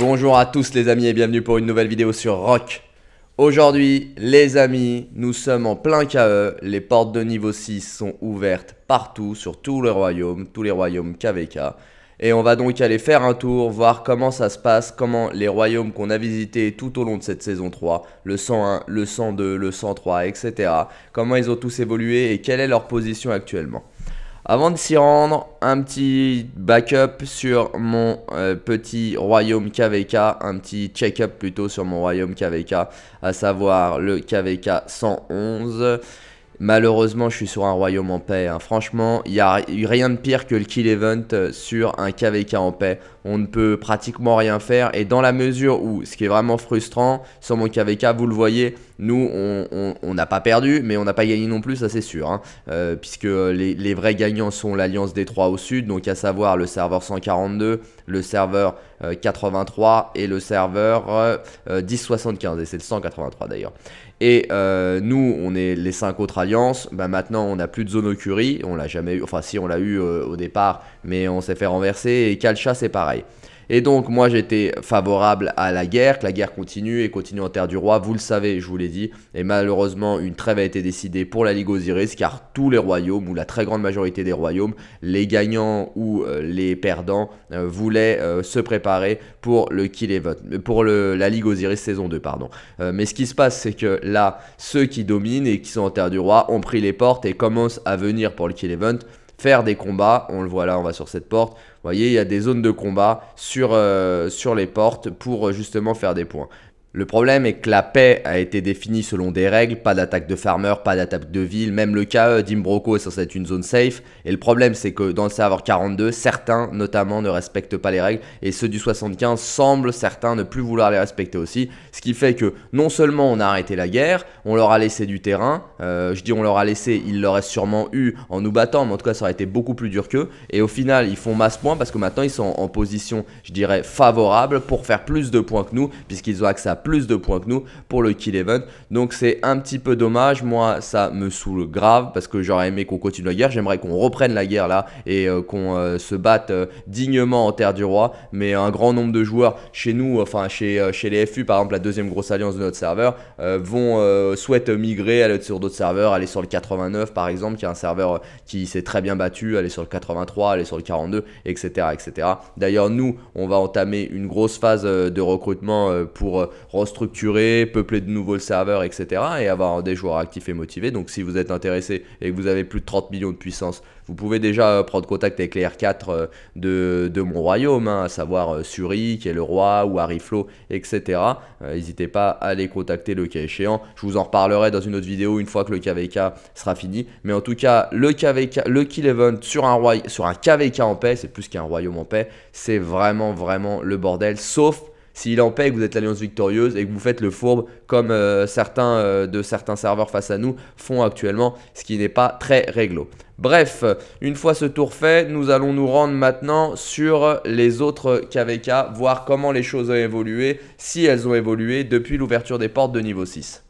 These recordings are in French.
Bonjour à tous les amis et bienvenue pour une nouvelle vidéo sur Rock. Aujourd'hui, les amis, nous sommes en plein KE. Les portes de niveau 6 sont ouvertes partout, sur tout le royaumes, tous les royaumes KVK. Et on va donc aller faire un tour, voir comment ça se passe, comment les royaumes qu'on a visités tout au long de cette saison 3, le 101, le 102, le 103, etc., comment ils ont tous évolué et quelle est leur position actuellement. Avant de s'y rendre, un petit backup sur mon euh, petit royaume KVK, un petit check-up plutôt sur mon royaume KVK, à savoir le KVK 111. Malheureusement, je suis sur un royaume en paix. Hein. Franchement, il n'y a rien de pire que le kill event euh, sur un KVK en paix on ne peut pratiquement rien faire. Et dans la mesure où, ce qui est vraiment frustrant, sur mon KVK, vous le voyez, nous, on n'a pas perdu, mais on n'a pas gagné non plus, ça c'est sûr. Hein. Euh, puisque les, vrais gagnants sont l'Alliance des 3 au sud, donc à savoir le serveur 142, le serveur 83 euh, et le serveur 1075. Euh, et c'est le 183 d'ailleurs. Et nous, on est les cinq autres alliances. Bah, maintenant, on n'a plus de zone au On l'a jamais eu. Enfin, si, on l'a eu au départ mais on s'est fait renverser. Et Calcha, c'est pareil. Et donc, moi, j'étais favorable à la guerre, que la guerre continue et continue en terre du roi. Vous le savez, je vous l'ai dit. Et malheureusement, une trêve a été décidée pour la Ligue Osiris, car tous les royaumes, ou la très grande majorité des royaumes, les gagnants ou euh, les perdants, euh, voulaient euh, se préparer pour le Kill Event, pour la Ligue Osiris saison 2, pardon. mais ce qui se passe, c'est que là, ceux qui dominent et qui sont en terre du roi ont pris les portes et commencent à venir pour le Kill Event faire des combats. On le voit là, on va sur cette porte. Vous voyez, il y a des zones de combat sur, euh, sur les portes pour euh, justement faire des points. Le problème est que la paix a été définie selon des règles, pas d'attaque de farmer, pas d'attaque de ville, même le cas e d'Imbroco est censé être une zone safe, et le problème c'est que dans le serveur 42, certains notamment ne respectent pas les règles, et ceux du 75 semblent certains ne plus vouloir les respecter aussi, ce qui fait que non seulement on a arrêté la guerre, on leur a laissé du terrain, euh, je dis on leur a laissé, ils l'auraient sûrement eu en nous battant, mais en tout cas ça aurait été beaucoup plus dur qu'eux, et au final ils font masse points parce que maintenant ils sont en position, je dirais, favorable pour faire plus de points que nous, puisqu'ils ont accès à plus de points que nous pour le kill event. Donc c'est un petit peu dommage. Moi, ça me saoule grave parce que j'aurais aimé qu'on continue la guerre. J'aimerais qu'on reprenne la guerre là et euh, qu'on euh, se batte euh, dignement en terre du roi. Mais un grand nombre de joueurs chez nous, enfin chez, chez les FU par exemple, la deuxième grosse alliance de notre serveur, vont souhaitent migrer, aller sur d'autres serveurs, aller sur le 89 par exemple, qui est un serveur qui s'est très bien battu, aller sur le 83, aller sur le 42, etc. etc. D'ailleurs, nous, on va entamer une grosse phase de recrutement pour restructurer, peupler de nouveaux serveurs, etc. et avoir des joueurs actifs et motivés. Donc si vous êtes intéressé et que vous avez plus de 30 millions de puissance, vous pouvez déjà euh, prendre contact avec les R4 euh, de, mon royaume, hein, à savoir euh, Suri, qui est le roi, ou Ariflo, etc. N'hésitez pas à les contacter le cas échéant. Je vous en reparlerai dans une autre vidéo une fois que le KVK sera fini. Mais en tout cas, le KVK, le Kill Event sur un, roi, sur un KVK en paix, c'est plus qu'un royaume en paix, c'est vraiment, vraiment le bordel, sauf s'il en paie que vous êtes l'alliance victorieuse et que vous faites le fourbe comme euh, certains euh, de certains serveurs face à nous font actuellement, ce qui n'est pas très réglo. Bref, une fois ce tour fait, nous allons nous rendre maintenant sur les autres KVK, voir comment les choses ont évolué, si elles ont évolué depuis l'ouverture des portes de niveau 6.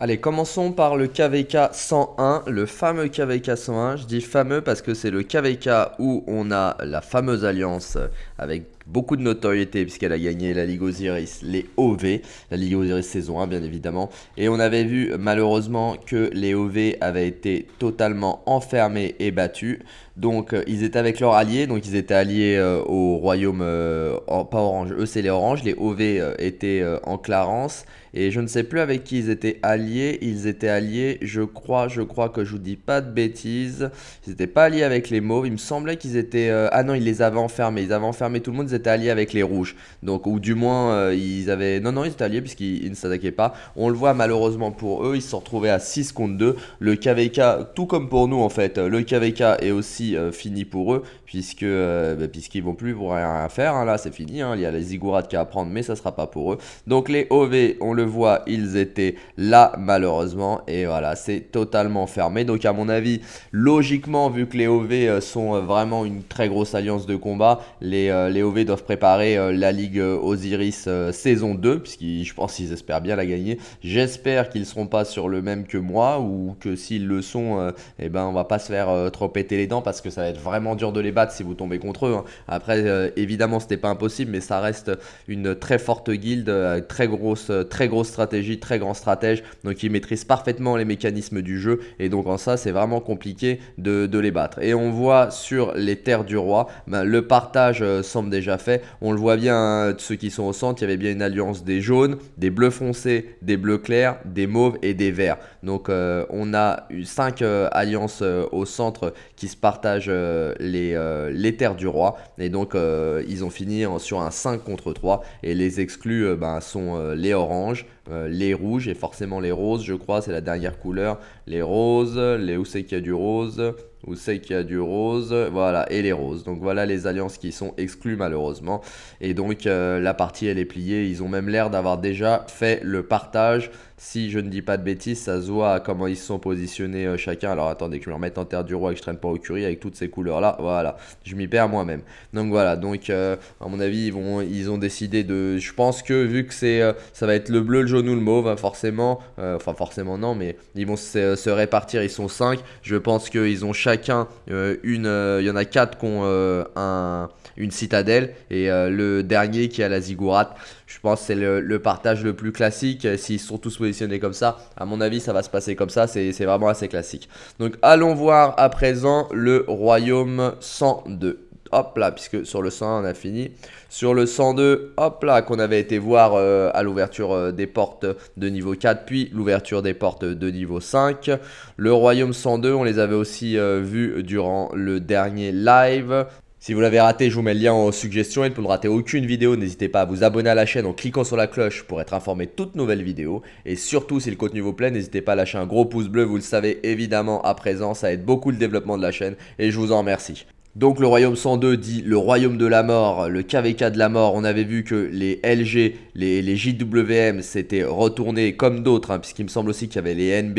Allez, commençons par le KVK 101, le fameux KVK 101. Je dis fameux parce que c'est le KVK où on a la fameuse alliance avec beaucoup de notoriété puisqu'elle a gagné la Ligue Osiris, les OV, la Ligue Osiris saison 1 bien évidemment. Et on avait vu malheureusement que les OV avaient été totalement enfermés et battus. Donc euh, ils étaient avec leurs alliés, donc ils étaient alliés euh, au royaume, euh, pas orange, eux c'est les oranges, les OV étaient en Clarence, et je ne sais plus avec qui ils étaient alliés, ils étaient alliés, je crois, je crois que je vous dis pas de bêtises, ils n'étaient pas alliés avec les mauves, il me semblait qu'ils étaient, ah non ils les avaient enfermés, ils avaient enfermé tout le monde, ils étaient alliés avec les rouges, donc ou du moins ils avaient, non non ils étaient alliés puisqu'ils ne s'attaquaient pas, on le voit malheureusement pour eux, ils se sont retrouvés à 6 contre 2, le KVK, tout comme pour nous en fait, le KVK est aussi euh, fini pour eux, puisque ne euh, bah, puisqu'ils vont plus pour rien faire. Hein, là, c'est fini. Hein, il y a les Ziggourats qui à prendre, mais ça sera pas pour eux. Donc les OV, on le voit, ils étaient là malheureusement, et voilà, c'est totalement fermé. Donc à mon avis, logiquement, vu que les OV euh, sont vraiment une très grosse alliance de combat, les, les OV doivent préparer la Ligue Osiris saison 2, puisqu'ils, je pense, qu'ils espèrent bien la gagner. J'espère qu'ils ne seront pas sur le même que moi, ou que s'ils le sont, et eh ben on va pas se faire trop péter les dents parce parce que ça va être vraiment dur de les battre si vous tombez contre eux. Hein. Après, euh, évidemment, c'était pas impossible, mais ça reste une très forte guilde, euh, très grosse, euh, très grosse stratégie, très grand stratège. Donc, ils maîtrisent parfaitement les mécanismes du jeu, et donc en ça, c'est vraiment compliqué de, les battre. Et on voit sur les terres du roi, ben, le partage semble déjà fait. On le voit bien, hein, ceux qui sont au centre, il y avait bien une alliance des jaunes, des bleus foncés, des bleus clairs, des mauves et des verts. Donc, on a eu 5 alliances au centre qui se partagent euh, les, euh, les, terres du roi. Et donc, euh, ils ont fini sur un 5 contre 3. Et les exclus ben, sont les oranges, euh, les rouges et forcément les roses, je crois, c'est la dernière couleur. Les roses, les où c'est qu'il y a du rose, où c'est qu'il y a du rose, voilà, et les roses. Donc voilà les alliances qui sont exclues malheureusement. Et donc euh, la partie elle est pliée, ils ont même l'air d'avoir déjà fait le partage. Si je ne dis pas de bêtises, ça se voit comment ils se sont positionnés euh, chacun. Alors attendez que je me remette en terre du roi et que je traîne pas au curry avec toutes ces couleurs là, voilà, je m'y perds moi-même. Donc voilà, donc à mon avis ils, vont, ils ont décidé de... Je pense que vu que c'est ça va être le bleu, le jaune, nous le mot forcément. Euh, enfin, forcément, non, mais ils vont se, répartir. Ils sont 5. Je pense qu'ils ont chacun euh, une. Euh, il y en a quatre qui ont un, une citadelle. Et le dernier qui a la ziggurat. Je pense c'est le, le, partage le plus classique. S'ils sont tous positionnés comme ça, à mon avis, ça va se passer comme ça. C'est vraiment assez classique. Donc, allons voir à présent le royaume 102 hop là, puisque sur le 101 on a fini. Sur le 102, hop là, qu'on avait été voir euh, à l'ouverture euh, des portes de niveau 4, puis l'ouverture des portes de niveau 5. Le royaume 102, on les avait aussi euh, vus durant le dernier live. Si vous l'avez raté, je vous mets le lien en suggestion et pour ne rater aucune vidéo, n'hésitez pas à vous abonner à la chaîne en cliquant sur la cloche pour être informé de toutes nouvelles vidéos. Et surtout, si le contenu vous plaît, n'hésitez pas à lâcher un gros pouce bleu, vous le savez évidemment à présent, ça aide beaucoup le développement de la chaîne et je vous en remercie. Donc le royaume 102 dit le royaume de la mort, le KVK de la mort. On avait vu que les LG, les, JWM s'étaient retournés comme d'autres, hein, puisqu'il me semble aussi qu'il y avait les NB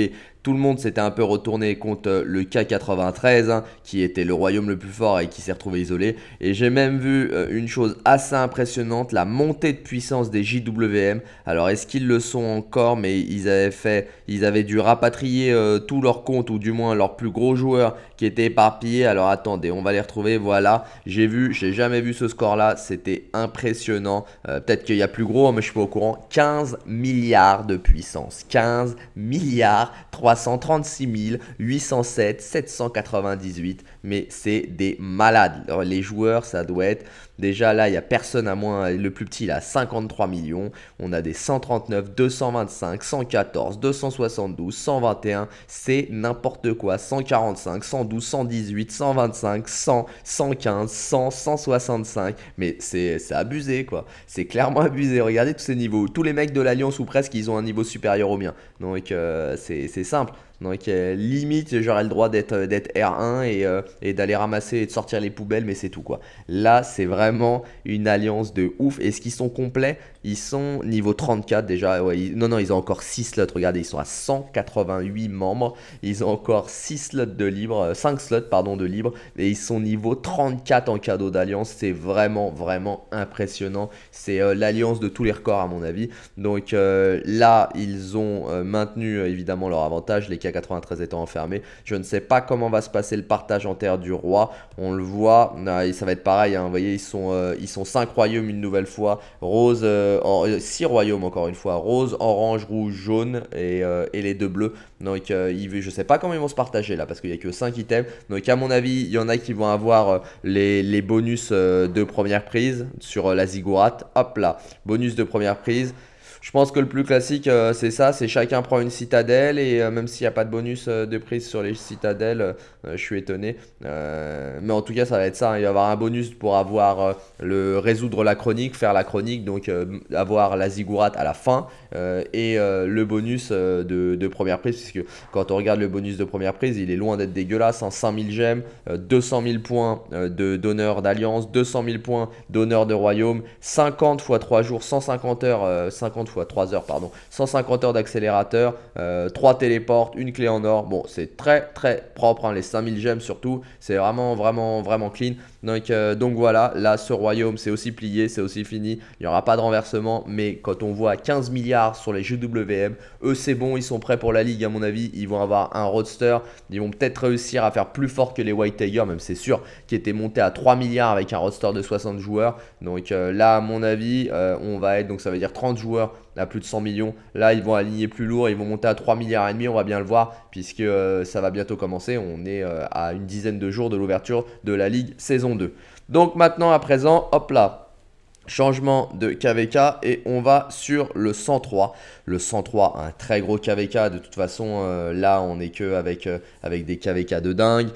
tout le monde s'était un peu retourné contre euh, le K93, hein, qui était le royaume le plus fort et qui s'est retrouvé isolé. Et j'ai même vu euh, une chose assez impressionnante, la montée de puissance des JWM. Alors est-ce qu'ils le sont encore, mais ils avaient fait, ils avaient dû rapatrier tout euh, tous leurs comptes, ou du moins leurs plus gros joueurs qui étaient éparpillés. Alors attendez, on va les retrouver, voilà. J'ai vu, j'ai jamais vu ce score là, c'était impressionnant. Peut-être qu'il y a plus gros, hein, mais je suis pas au courant. 15 milliards de puissance, 15 milliards 300 136 807 798. Mais c'est des malades. les joueurs, ça doit être Déjà là, il n'y a personne à moins. Le plus petit, il a 53 millions. On a des 139, 225, 114, 272, 121. C'est n'importe quoi. 145, 112, 118, 125, 100, 115, 100, 165. Mais c'est abusé, quoi. C'est clairement abusé. Regardez tous ces niveaux. Tous les mecs de l'Alliance ou presque, ils ont un niveau supérieur au mien. Donc euh, c'est simple. Donc limite, j'aurais le droit d'être euh, d'être R1 euh, et, d'aller ramasser et de sortir les poubelles, mais c'est tout quoi. Là, c'est vraiment une alliance de ouf. Est-ce qu'ils sont complets Ils sont niveau 34 déjà. Non, non, ils ont encore 6 slots. Regardez, ils sont à 188 membres. Ils ont encore 6 slots de libre, 5 euh, slots pardon de libre, et ils sont niveau 34 en cadeau d'alliance. C'est vraiment vraiment impressionnant. C'est l'alliance de tous les records à mon avis. Donc là, ils ont maintenu évidemment leur avantage. Les 93 étant enfermé. Je ne sais pas comment va se passer le partage en terre du roi. On le voit, ça va être pareil. Hein. Vous voyez, ils sont, 5 euh, royaumes une nouvelle fois. Rose, 6 euh, euh, royaumes encore une fois. Rose, orange, rouge, jaune et, les deux bleus. Donc, je ne sais pas comment ils vont se partager là parce qu'il n'y a que 5 items. Donc, à mon avis, il y en a qui vont avoir les, bonus de première prise sur la zigourate. Hop là, bonus de première prise. Je pense que le plus classique, euh, c'est ça, c'est chacun prend une citadelle et euh, même s'il n'y a pas de bonus euh, de prise sur les citadelles, je suis étonné. mais en tout cas, ça va être ça. Hein. Il va y avoir un bonus pour avoir le résoudre la chronique, faire la chronique, donc avoir la ziggurat à la fin et le bonus de, première prise, puisque quand on regarde le bonus de première prise, il est loin d'être dégueulasse. Hein. 5000 gemmes, 200 000 points de d'honneur d'alliance, 200 000 points d'honneur de royaume, 50 fois 3 jours, 150 heures, 50 fois 3 heures, pardon, 150 heures d'accélérateur, 3 euh, téléportes, une clé en or. Bon, c'est très très propre, hein, les 5000 gemmes surtout, c'est vraiment vraiment vraiment clean. Donc, euh, donc voilà, là ce royaume c'est aussi plié, c'est aussi fini, il n'y aura pas de renversement, mais quand on voit 15 milliards sur les JWM, eux c'est bon, ils sont prêts pour la ligue à mon avis, ils vont avoir un roadster, ils vont peut-être réussir à faire plus fort que les White Tiger, même c'est sûr, qui étaient montés à 3 milliards avec un roadster de 60 joueurs. Donc euh, là à mon avis, on va être, donc ça veut dire 30 joueurs Là plus de 100 millions. Là, ils vont aligner plus lourd, ils vont monter à 3 milliards et demi, on va bien le voir, puisque euh, ça va bientôt commencer. On est euh, à une dizaine de jours de l'ouverture de la Ligue saison 2. Donc maintenant, à présent, hop là, Changement de KVK et on va sur le 103. Le 103, un très gros KVK. De toute façon, euh, là, on n'est que avec, avec, des KVK de dingue.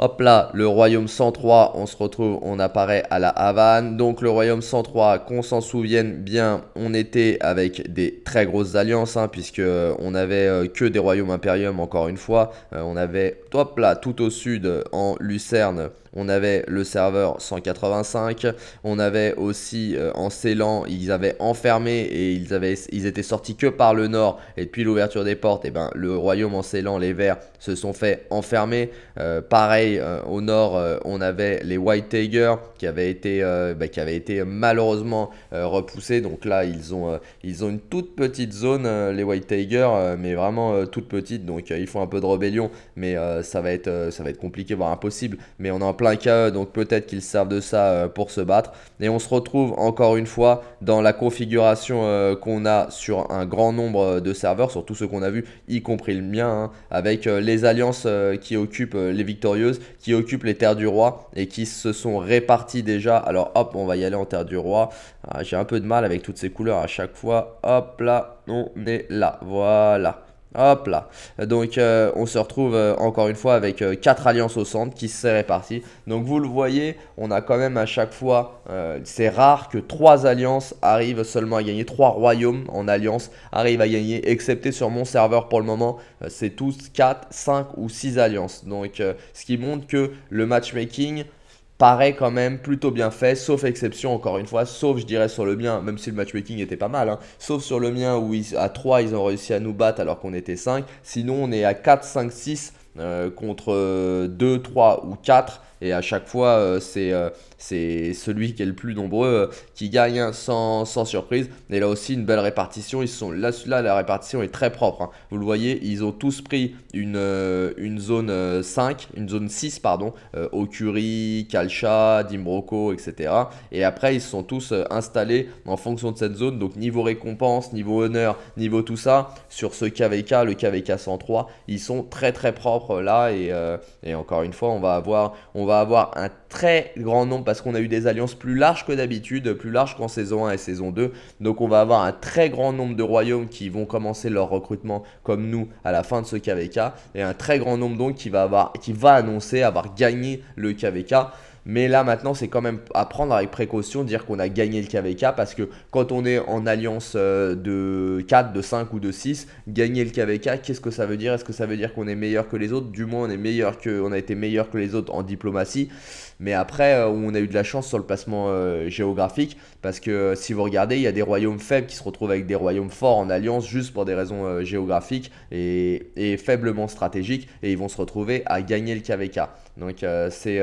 Hop là, le royaume 103, on se retrouve, on apparaît à la Havane. Donc le royaume 103, qu'on s'en souvienne bien, on était avec des très grosses alliances, hein, puisque euh, on avait euh, que des royaumes impériums encore une fois. Euh, on avait, hop là, tout au sud en Lucerne, on avait le serveur 185, on avait aussi euh, en Ceylan, ils avaient enfermé et ils, avaient, ils étaient sortis que par le nord et depuis l'ouverture des portes, et eh ben, le royaume en Ceylan, les Verts, se sont fait enfermer. Euh, pareil, euh, au nord, on avait les White Tiger qui avaient été, bah, qui avaient été malheureusement repoussés, donc là ils ont, ils ont une toute petite zone, les White Tiger, mais vraiment toute petite, donc ils font un peu de rébellion, mais ça, va être, ça va être compliqué, voire impossible, mais on a en plein donc peut-être qu'ils servent de ça euh, pour se battre. Et on se retrouve encore une fois dans la configuration euh, qu'on a sur un grand nombre euh, de serveurs, sur tout ceux qu'on a vu y compris le mien, hein, avec les alliances qui occupent les victorieuses, qui occupent les terres du roi et qui se sont réparties déjà. Alors hop, on va y aller en terre du roi. Ah, j'ai un peu de mal avec toutes ces couleurs à chaque fois. Hop là, on est là. Voilà. Hop là. Donc euh, on se retrouve euh, encore une fois avec 4 euh, alliances au centre qui se réparties. Donc vous le voyez, on a quand même à chaque fois, c'est rare que 3 alliances arrivent seulement à gagner, 3 royaumes en alliance arrivent à gagner, excepté sur mon serveur pour le moment, c'est tous 4, 5 ou 6 alliances. Donc ce qui montre que le matchmaking paraît quand même plutôt bien fait, sauf exception encore une fois, sauf je dirais sur le mien, même si le matchmaking était pas mal, hein. sauf sur le mien où ils, à 3 ils ont réussi à nous battre alors qu'on était 5, sinon on est à 4, 5, 6 contre 2, euh, 3 ou 4, et à chaque fois euh, c'est... Euh, c'est celui qui est le plus nombreux euh, qui gagne hein, sans, surprise. Et là aussi, une belle répartition. Ils sont là, là la répartition est très propre. Hein. Vous le voyez, ils ont tous pris une, euh, une zone 5, euh, une zone 6, pardon, Okuri, Kalcha, Dimbroko, etc. Et après, ils sont tous installés en fonction de cette zone. Donc, niveau récompense, niveau honneur, niveau tout ça, sur ce KVK, le KVK 103, ils sont très très propres là. Et, et encore une fois, on va avoir, on va avoir un très grand nombre parce qu'on a eu des alliances plus larges que d'habitude, plus larges qu'en saison 1 et saison 2. Donc on va avoir un très grand nombre de royaumes qui vont commencer leur recrutement comme nous à la fin de ce KVK et un très grand nombre donc qui va, avoir, qui va annoncer avoir gagné le KVK. Mais là maintenant, c'est quand même à prendre avec précaution, dire qu'on a gagné le KVK parce que quand on est en alliance euh, de 4, de 5 ou de 6, gagner le KVK, qu'est-ce que ça veut dire Est-ce que ça veut dire qu'on est meilleur que les autres Du moins, on est meilleur que on a été meilleur que les autres en diplomatie. Mais après, euh, on a eu de la chance sur le placement euh, géographique parce que si vous regardez, il y a des royaumes faibles qui se retrouvent avec des royaumes forts en alliance juste pour des raisons géographiques et, faiblement stratégiques et ils vont se retrouver à gagner le KVK. Donc c'est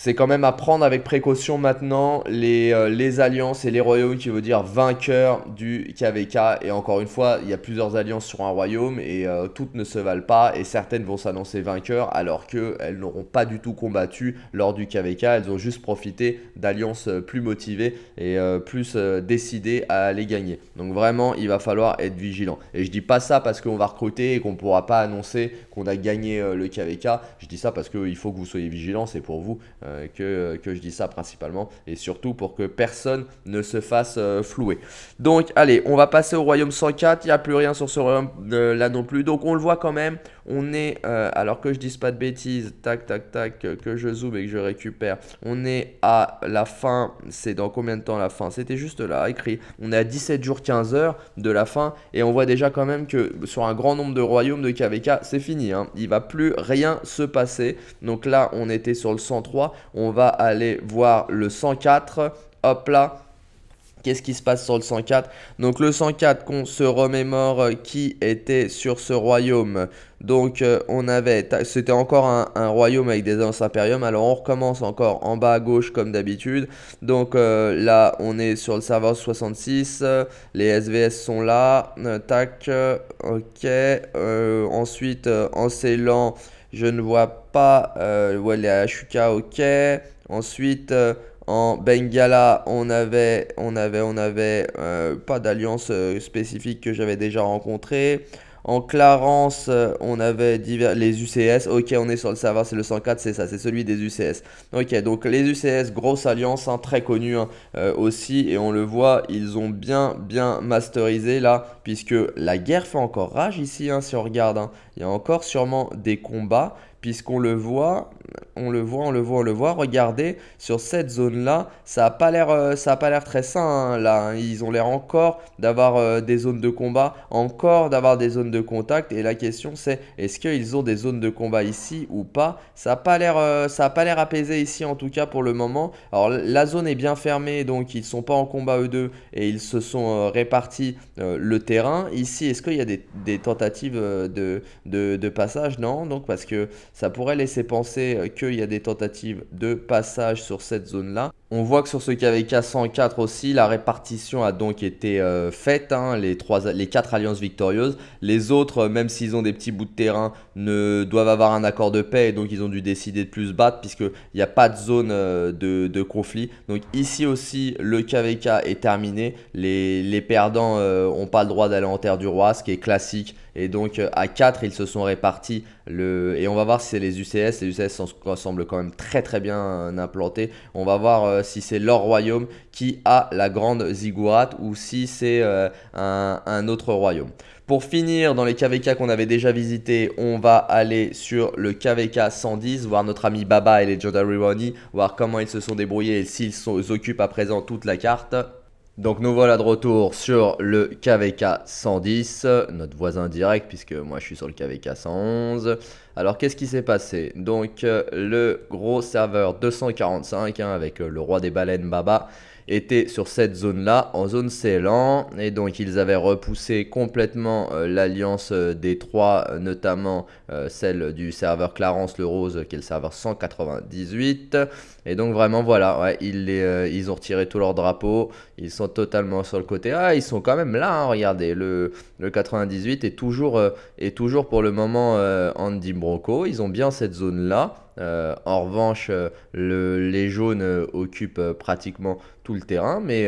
c'est quand même à prendre avec précaution maintenant les, euh, les alliances et les royaumes qui veut dire vainqueur du KVK. Et encore une fois, il y a plusieurs alliances sur un royaume et euh, toutes ne se valent pas et certaines vont s'annoncer vainqueurs alors qu'elles n'auront pas du tout combattu lors du KVK. Elles ont juste profité d'alliances euh, plus motivées et plus décidées à les gagner. Donc vraiment, il va falloir être vigilant. Et je dis pas ça parce qu'on va recruter et qu'on ne pourra pas annoncer qu'on a gagné le KVK. Je dis ça parce qu'il faut que vous soyez vigilants, c'est pour vous euh, que, je dis ça principalement, et surtout pour que personne ne se fasse euh, flouer. Donc allez, on va passer au royaume 104, il n'y a plus rien sur ce royaume euh, là non plus, donc on le voit quand même, on est, alors que je dise pas de bêtises, tac tac tac, que je zoome et que je récupère, on est à la fin, c'est dans combien de temps la fin C'était juste là, écrit, on est à 17 jours 15 heures de la fin, et on voit déjà quand même que sur un grand nombre de royaumes de KVK, c'est fini, hein. il va plus rien se passer, donc là on était sur le 103, on va aller voir le 104. Hop là. Qu'est-ce qui se passe sur le 104 Donc le 104 qu'on se remémore euh, qui était sur ce royaume. Donc euh, on avait, c'était encore un, royaume avec des ans impérium. Alors on recommence encore en bas à gauche comme d'habitude. Donc euh, là on est sur le serveur 66. Les SVS sont là. tac. Ok. ensuite en scellant, je ne vois pas euh, ouais, les ok. Ensuite, euh, en Bengala, on avait, on avait, on avait euh, pas d'alliance spécifique que j'avais déjà rencontré En Clarence, on avait divers, les UCS. Ok, on est sur le serveur, c'est le 104, c'est ça, c'est celui des UCS. Ok, donc les UCS, grosse alliance, hein, très connue hein, aussi. Et on le voit, ils ont bien, bien masterisé là, puisque la guerre fait encore rage ici, hein, si on regarde. Il y a encore sûrement des combats puisqu'on le voit, on le voit, on le voit, on le voit. Regardez, sur cette zone-là, ça n'a euh, pas l'air très sain. Hein, là, hein. Ils ont l'air encore d'avoir euh, des zones de combat, encore d'avoir des zones de contact. Et la question, c'est est-ce qu'ils ont des zones de combat ici ou pas Ça n'a euh, pas l'air apaisé ici, en tout cas pour le moment. Alors, la zone est bien fermée, donc ils ne sont pas en combat eux deux et ils se sont répartis le terrain. Ici, est-ce qu'il y a des, tentatives de, de passage Non, donc parce que ça pourrait laisser penser euh, qu'il y a des tentatives de passage sur cette zone-là. On voit que sur ce KVK 104 aussi, la répartition a donc été euh, faite, hein. les, trois, les quatre alliances victorieuses. Les autres, euh, même s'ils ont des petits bouts de terrain, ne doivent avoir un accord de paix et donc ils ont dû décider de plus battre puisqu'il n'y a pas de zone euh, de, conflit. Donc ici aussi, le KVK est terminé. Les, perdants n'ont pas le droit d'aller en terre du roi, ce qui est classique. Et donc à 4, ils se sont répartis. Le... Et on va voir si c'est les UCS. Les UCS semblent quand même très très bien implantés. On va voir euh, si c'est leur royaume qui a la grande ziggurat ou si c'est euh, un, autre royaume. Pour finir, dans les KVK qu'on avait déjà visités, on va aller sur le KVK 110, voir notre ami Baba et les Jodari voir comment ils se sont débrouillés et s'ils occupent à présent toute la carte. Donc nous voilà de retour sur le KVK 110, notre voisin direct puisque moi je suis sur le KVK 111. Alors qu'est-ce qui s'est passé Donc euh, le gros serveur 245 hein, avec euh, le roi des baleines Baba étaient sur cette zone-là, en zone CLAN. Et donc ils avaient repoussé complètement euh, l'alliance euh, des trois, euh, notamment celle du serveur Clarence le Rose, qui est le serveur 198. Et donc vraiment voilà, ils, ont retiré tous leurs drapeaux, ils sont totalement sur le côté. Ah, ils sont quand même là, hein, regardez, le, 98 est toujours, est toujours pour le moment Andy Broco, ils ont bien cette zone-là. Euh, en revanche, euh, les jaunes euh, occupent pratiquement tout le terrain, mais,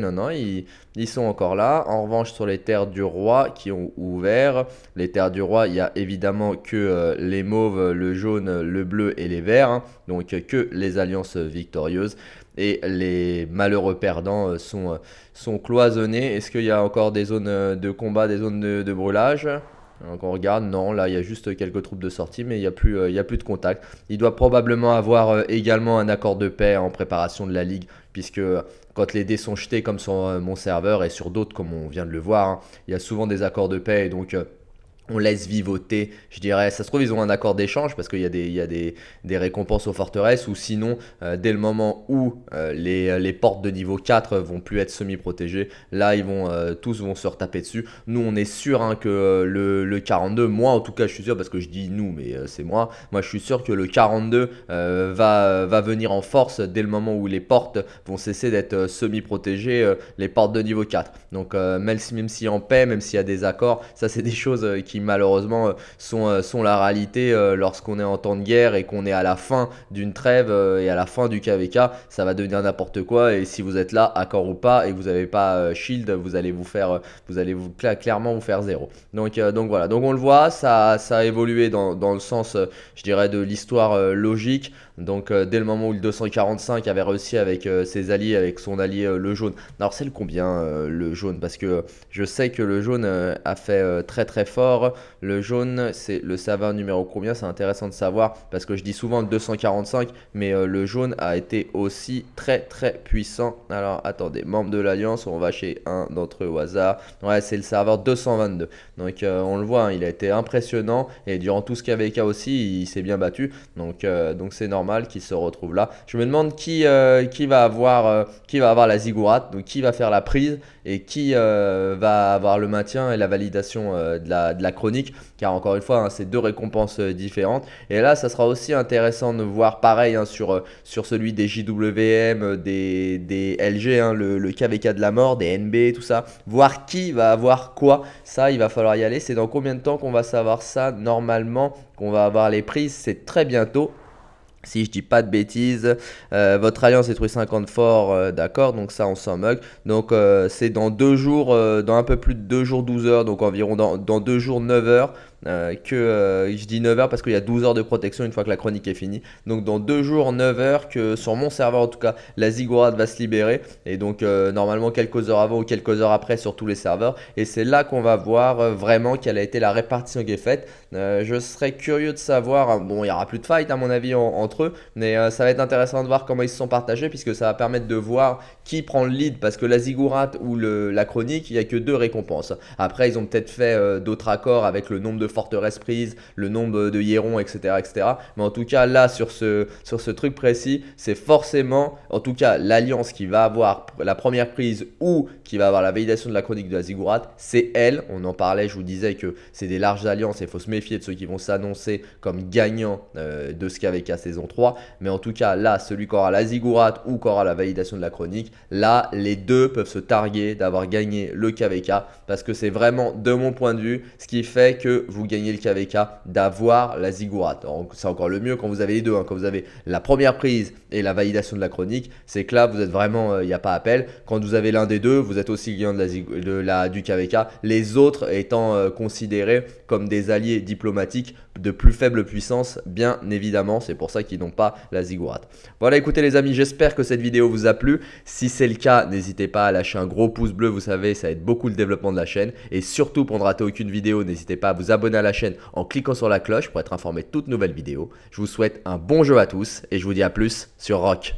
non, non, ils, sont encore là. En revanche, sur les terres du roi qui ont ouvert, les terres du roi, il n'y a évidemment que les mauves, le jaune, le bleu et les verts, hein, donc que les alliances victorieuses. Et les malheureux perdants sont, cloisonnés. Est-ce qu'il y a encore des zones de combat, des zones de brûlage donc hein, on regarde, non, là il y a juste quelques troupes de sortie, mais il n'y a, plus, euh, y a plus de contact. Il doit probablement avoir euh, également un accord de paix en préparation de la ligue, puisque euh, quand les dés sont jetés comme sur mon serveur et sur d'autres, comme on vient de le voir, hein, il y a souvent des accords de paix, et donc on laisse vivoter, je dirais. Ça se trouve, ils ont un accord d'échange parce qu'il y a, des, il y a des, des, récompenses aux forteresses, ou sinon, euh, dès le moment où euh, les, les, portes de niveau 4 euh, vont plus être semi-protégées, là, ils vont tous vont se retaper dessus. Nous, on est sûr hein, que le, le, 42, moi en tout cas, je suis sûr, parce que je dis nous, mais c'est moi, moi je suis sûr que le 42 va, va venir en force dès le moment où les portes vont cesser d'être semi-protégées, les portes de niveau 4. Donc, même si, même si en paix, même s'il y a des accords, ça, c'est des choses qui malheureusement euh, sont, euh, sont la réalité euh, lorsqu'on est en temps de guerre et qu'on est à la fin d'une trêve et à la fin du KVK, ça va devenir n'importe quoi et si vous êtes là, accord ou pas, et que vous n'avez pas shield, vous allez vous faire, vous allez vous, clairement vous faire zéro. Donc, donc voilà, donc on le voit, ça, ça a évolué dans, dans le sens, je dirais, de l'histoire logique. Donc euh, dès le moment où le 245 avait réussi avec euh, ses alliés, avec son allié euh, le jaune. Alors c'est le combien le jaune Parce que je sais que le jaune a fait très très fort. Le jaune, c'est le serveur numéro combien C'est intéressant de savoir parce que je dis souvent le 245, mais le jaune a été aussi très très puissant. Alors attendez, membre de l'alliance, on va chez un d'entre eux au hasard. Ouais, c'est le serveur 222. Donc on le voit, hein, il a été impressionnant et durant tout ce qu'il avait aussi, il s'est bien battu. Donc donc c'est normal qui se retrouve là. Je me demande qui, euh, qui, va, avoir, euh, qui va avoir la ziggurat donc qui va faire la prise et qui euh, va avoir le maintien et la validation de la, chronique. Car encore une fois, hein, c'est deux récompenses différentes. Et là, ça sera aussi intéressant de voir pareil hein, sur, sur celui des JWM, des, des LG, hein, le, le, KVK de la mort, des NB, tout ça. Voir qui va avoir quoi. Ça, il va falloir y aller. C'est dans combien de temps qu'on va savoir ça normalement qu'on va avoir les prises, c'est très bientôt. Si je dis pas de bêtises, euh, votre alliance est 50 forts, euh, d'accord, donc ça on s'en moque. Donc euh, c'est dans deux jours, dans un peu plus de deux jours, 12 heures, donc environ dans, dans deux jours, 9 heures, euh, que euh, je dis 9h parce qu'il y a 12 heures de protection une fois que la chronique est finie. Donc dans 2 jours, 9h, que sur mon serveur en tout cas, la ziggurat va se libérer. Et donc euh, normalement quelques heures avant ou quelques heures après sur tous les serveurs. Et c'est là qu'on va voir vraiment quelle a été la répartition qui est faite. je serais curieux de savoir, hein, bon il n'y aura plus de fight à mon avis entre eux, mais ça va être intéressant de voir comment ils se sont partagés puisque ça va permettre de voir qui prend le lead parce que la ziggurat ou le, la chronique, il n'y a que deux récompenses. Après ils ont peut-être fait d'autres accords avec le nombre de forteresse prise, le nombre de hierons, etc., etc. Mais en tout cas, là, sur ce, sur ce truc précis, c'est forcément, en tout cas, l'alliance qui va avoir la première prise ou qui va avoir la validation de la chronique de la Ziggurat, c'est elle. On en parlait, je vous disais que c'est des larges alliances et il faut se méfier de ceux qui vont s'annoncer comme gagnants euh, de ce KvK saison 3. Mais en tout cas, là, celui qui aura la Ziggurat ou qui aura la validation de la chronique, là, les deux peuvent se targuer d'avoir gagné le KVK parce que c'est vraiment, de mon point de vue, ce qui fait que vous vous gagnez le KVK d'avoir la ziggurat. C'est encore le mieux quand vous avez les deux. Hein. Quand vous avez la première prise et la validation de la chronique, c'est que là, vous êtes vraiment, euh, il n'y a pas appel. Quand vous avez l'un des deux, vous êtes aussi gagnant de la, du KVK. Les autres étant euh, considérés comme des alliés diplomatiques de plus faible puissance, bien évidemment. C'est pour ça qu'ils n'ont pas la ziggurat. Voilà, écoutez les amis, j'espère que cette vidéo vous a plu. Si c'est le cas, n'hésitez pas à lâcher un gros pouce bleu, vous savez, ça aide beaucoup le développement de la chaîne. Et surtout, pour ne rater aucune vidéo, n'hésitez pas à vous abonner à la chaîne en cliquant sur la cloche pour être informé de toutes nouvelles vidéos. Je vous souhaite un bon jeu à tous et je vous dis à plus sur Rock.